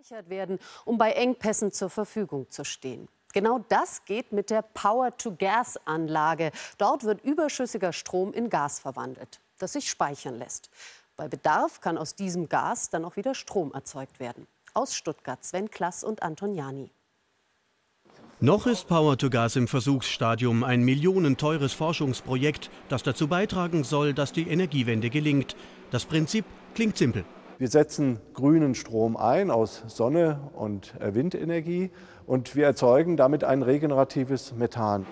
gespeichert werden, um bei Engpässen zur Verfügung zu stehen. Genau das geht mit der Power-to-Gas-Anlage. Dort wird überschüssiger Strom in Gas verwandelt, das sich speichern lässt. Bei Bedarf kann aus diesem Gas dann auch wieder Strom erzeugt werden. Aus Stuttgart Sven Klass und Antoniani. Noch ist Power to Gas im Versuchsstadium ein millionenteures Forschungsprojekt, das dazu beitragen soll, dass die Energiewende gelingt. Das Prinzip klingt simpel. Wir setzen grünen Strom ein aus Sonne und äh, Windenergie und wir erzeugen damit ein regeneratives Methan.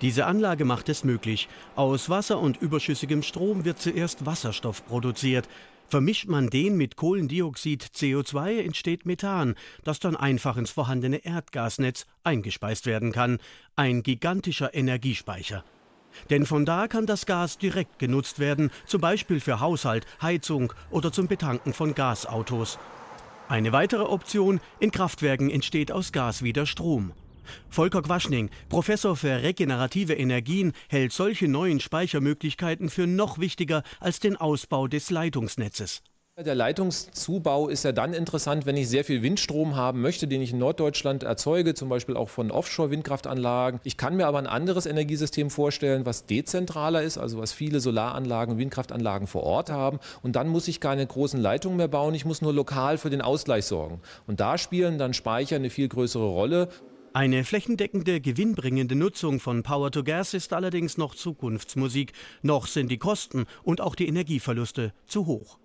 Diese Anlage macht es möglich. Aus Wasser und überschüssigem Strom wird zuerst Wasserstoff produziert. Vermischt man den mit Kohlendioxid CO2 entsteht Methan, das dann einfach ins vorhandene Erdgasnetz eingespeist werden kann. Ein gigantischer Energiespeicher. Denn von da kann das Gas direkt genutzt werden, zum Beispiel für Haushalt, Heizung oder zum Betanken von Gasautos. Eine weitere Option, in Kraftwerken entsteht aus Gas wieder Strom. Volker Quaschning, Professor für regenerative Energien, hält solche neuen Speichermöglichkeiten für noch wichtiger als den Ausbau des Leitungsnetzes. Der Leitungszubau ist ja dann interessant, wenn ich sehr viel Windstrom haben möchte, den ich in Norddeutschland erzeuge, zum Beispiel auch von Offshore-Windkraftanlagen. Ich kann mir aber ein anderes Energiesystem vorstellen, was dezentraler ist, also was viele Solaranlagen, Windkraftanlagen vor Ort haben. Und dann muss ich keine großen Leitungen mehr bauen, ich muss nur lokal für den Ausgleich sorgen. Und da spielen dann Speicher eine viel größere Rolle. Eine flächendeckende, gewinnbringende Nutzung von Power to Gas ist allerdings noch Zukunftsmusik. Noch sind die Kosten und auch die Energieverluste zu hoch.